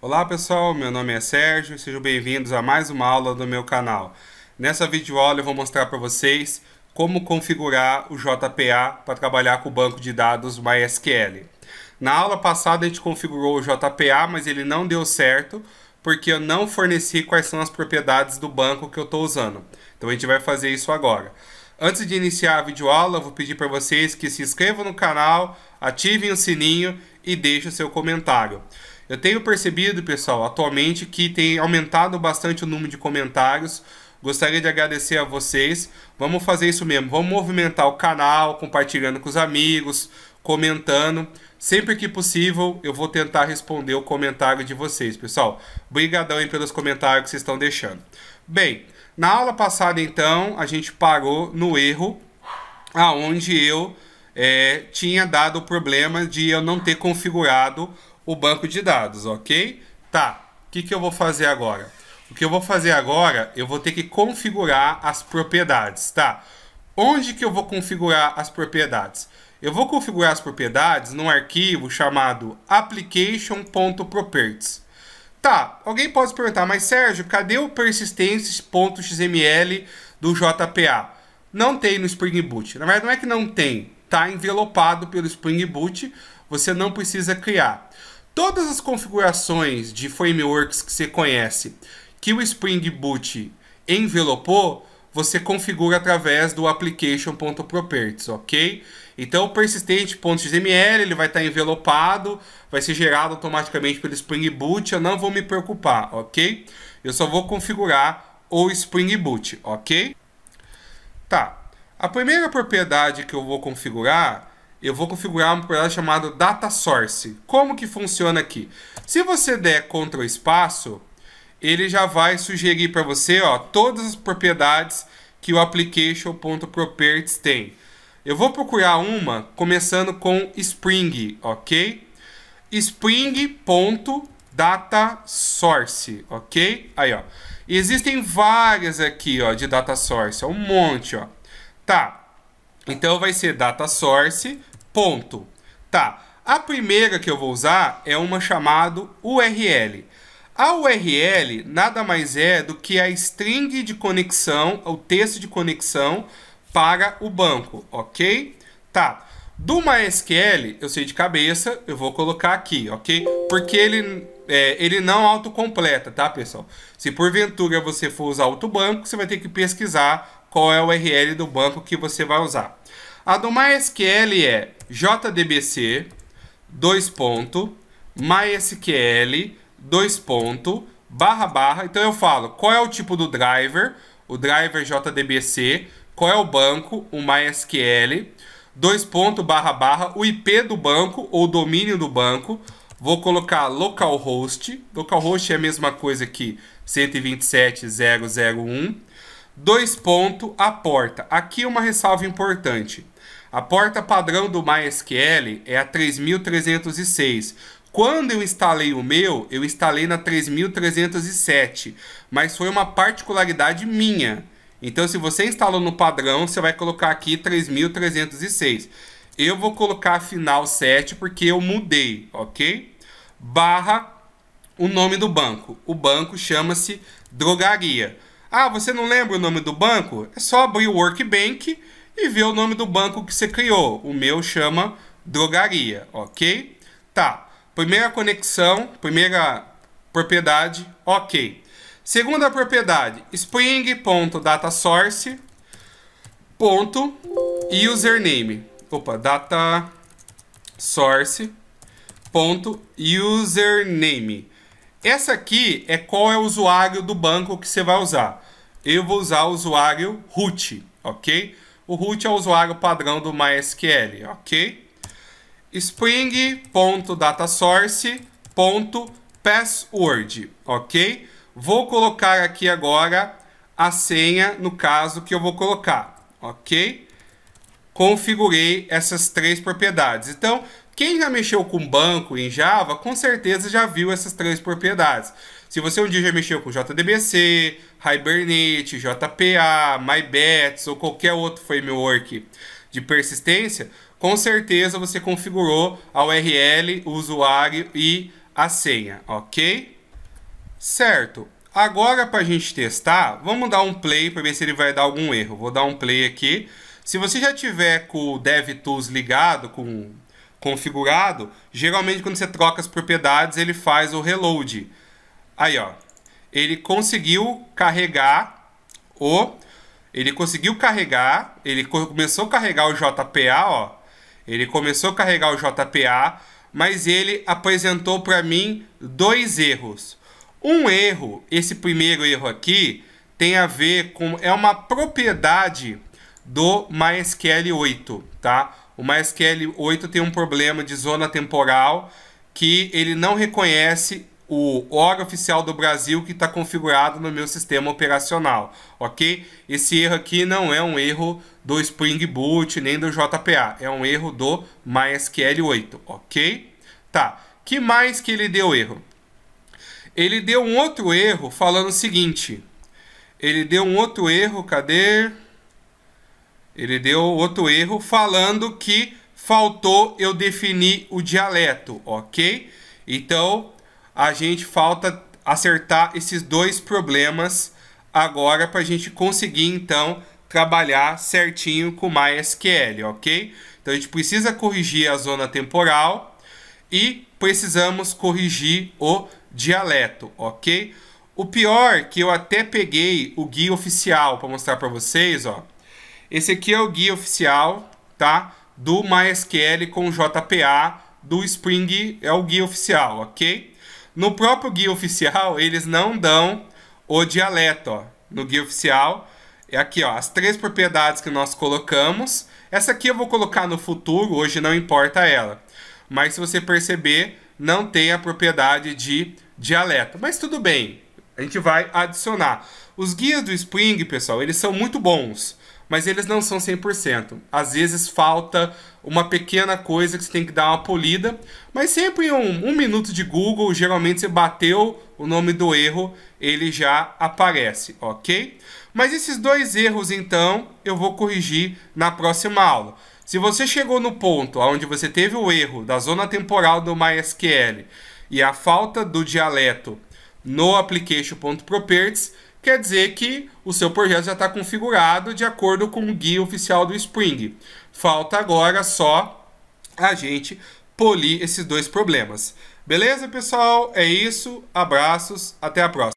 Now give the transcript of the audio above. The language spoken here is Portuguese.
Olá pessoal, meu nome é Sérgio, sejam bem-vindos a mais uma aula do meu canal. Nessa videoaula eu vou mostrar para vocês como configurar o JPA para trabalhar com o banco de dados MySQL. Na aula passada a gente configurou o JPA, mas ele não deu certo porque eu não forneci quais são as propriedades do banco que eu estou usando. Então a gente vai fazer isso agora. Antes de iniciar a videoaula, eu vou pedir para vocês que se inscrevam no canal, ativem o sininho e deixe seu comentário. Eu tenho percebido, pessoal, atualmente que tem aumentado bastante o número de comentários. Gostaria de agradecer a vocês. Vamos fazer isso mesmo. Vamos movimentar o canal, compartilhando com os amigos, comentando. Sempre que possível, eu vou tentar responder o comentário de vocês, pessoal. Obrigadão aí pelos comentários que vocês estão deixando. Bem, na aula passada, então, a gente parou no erro aonde eu é, tinha dado o problema de eu não ter configurado o banco de dados, ok? Tá, o que, que eu vou fazer agora? O que eu vou fazer agora, eu vou ter que configurar as propriedades, tá? Onde que eu vou configurar as propriedades? Eu vou configurar as propriedades num arquivo chamado application.properties. Tá, alguém pode perguntar, mas Sérgio, cadê o persistence.xml do JPA? Não tem no Spring Boot. Na verdade, não é que não tem está envelopado pelo Spring Boot, você não precisa criar. Todas as configurações de frameworks que você conhece que o Spring Boot envelopou, você configura através do application.properties, ok? Então o persistente.xml ele vai estar tá envelopado, vai ser gerado automaticamente pelo Spring Boot, eu não vou me preocupar, ok? Eu só vou configurar o Spring Boot, ok? Tá, a primeira propriedade que eu vou configurar, eu vou configurar uma propriedade chamada data source. Como que funciona aqui? Se você der Ctrl espaço, ele já vai sugerir para você ó, todas as propriedades que o application.properties tem. Eu vou procurar uma começando com Spring, ok? Spring.datasource, ok? Aí, ó. existem várias aqui, ó, de data source, ó, um monte, ó. Tá. Então vai ser data source ponto. Tá. A primeira que eu vou usar é uma chamada URL. A URL nada mais é do que a string de conexão, o texto de conexão para o banco, ok? Tá. Do MySQL, eu sei de cabeça, eu vou colocar aqui, ok? Porque ele, é, ele não autocompleta, tá, pessoal? Se porventura você for usar outro banco, você vai ter que pesquisar qual é o URL do banco que você vai usar. A do MySQL é jdbc dois ponto mysql dois ponto barra barra. Então eu falo qual é o tipo do driver, o driver JDBC, qual é o banco, o MySQL, dois ponto barra barra, o IP do banco ou domínio do banco. Vou colocar localhost. Localhost é a mesma coisa que 127.0.0.1. Dois pontos, a porta. Aqui uma ressalva importante. A porta padrão do MySQL é a 3306. Quando eu instalei o meu, eu instalei na 3307, mas foi uma particularidade minha. Então, se você instalou no padrão, você vai colocar aqui 3306. Eu vou colocar final 7 porque eu mudei, ok? Barra o nome do banco. O banco chama-se Drogaria. Ah, você não lembra o nome do banco? É só abrir o Workbank e ver o nome do banco que você criou. O meu chama drogaria, ok? Tá. Primeira conexão, primeira propriedade, ok. Segunda propriedade, spring.datasource ponto username. Opa, data source ponto username. Essa aqui é qual é o usuário do banco que você vai usar eu vou usar o usuário root, ok? O root é o usuário padrão do MySQL, ok? Spring.datasource.password, ok? Vou colocar aqui agora a senha, no caso, que eu vou colocar, ok? Configurei essas três propriedades. Então, quem já mexeu com banco em Java, com certeza já viu essas três propriedades. Se você um dia já mexeu com JDBC, Hibernate, JPA, MyBets ou qualquer outro framework de persistência, com certeza você configurou a URL, o usuário e a senha, ok? Certo. Agora, para a gente testar, vamos dar um play para ver se ele vai dar algum erro. Vou dar um play aqui. Se você já tiver com o DevTools ligado, com configurado, geralmente quando você troca as propriedades, ele faz o reload. Aí, ó, ele conseguiu carregar o ele conseguiu carregar, ele começou a carregar o JPA, ó. Ele começou a carregar o JPA, mas ele apresentou para mim dois erros. Um erro, esse primeiro erro aqui, tem a ver com é uma propriedade do MySQL 8, tá? O MySQL 8 tem um problema de zona temporal que ele não reconhece o hora oficial do Brasil que está configurado no meu sistema operacional, ok? Esse erro aqui não é um erro do Spring Boot nem do JPA, é um erro do MySQL 8, ok? Tá, que mais que ele deu erro? Ele deu um outro erro falando o seguinte, ele deu um outro erro, cadê? Cadê? Ele deu outro erro falando que faltou eu definir o dialeto, ok? Então, a gente falta acertar esses dois problemas agora para a gente conseguir, então, trabalhar certinho com MySQL, ok? Então, a gente precisa corrigir a zona temporal e precisamos corrigir o dialeto, ok? O pior é que eu até peguei o guia oficial para mostrar para vocês, ó. Esse aqui é o guia oficial, tá? Do MySQL com JPA do Spring, é o guia oficial, ok? No próprio guia oficial, eles não dão o dialeto, ó. No guia oficial, é aqui, ó, as três propriedades que nós colocamos. Essa aqui eu vou colocar no futuro, hoje não importa ela. Mas se você perceber, não tem a propriedade de dialeto. Mas tudo bem, a gente vai adicionar. Os guias do Spring, pessoal, eles são muito bons mas eles não são 100%. Às vezes falta uma pequena coisa que você tem que dar uma polida, mas sempre um, um minuto de Google, geralmente você bateu o nome do erro, ele já aparece, ok? Mas esses dois erros, então, eu vou corrigir na próxima aula. Se você chegou no ponto onde você teve o erro da zona temporal do MySQL e a falta do dialeto no application.properties, quer dizer que o seu projeto já está configurado de acordo com o guia oficial do Spring. Falta agora só a gente polir esses dois problemas. Beleza, pessoal? É isso. Abraços. Até a próxima.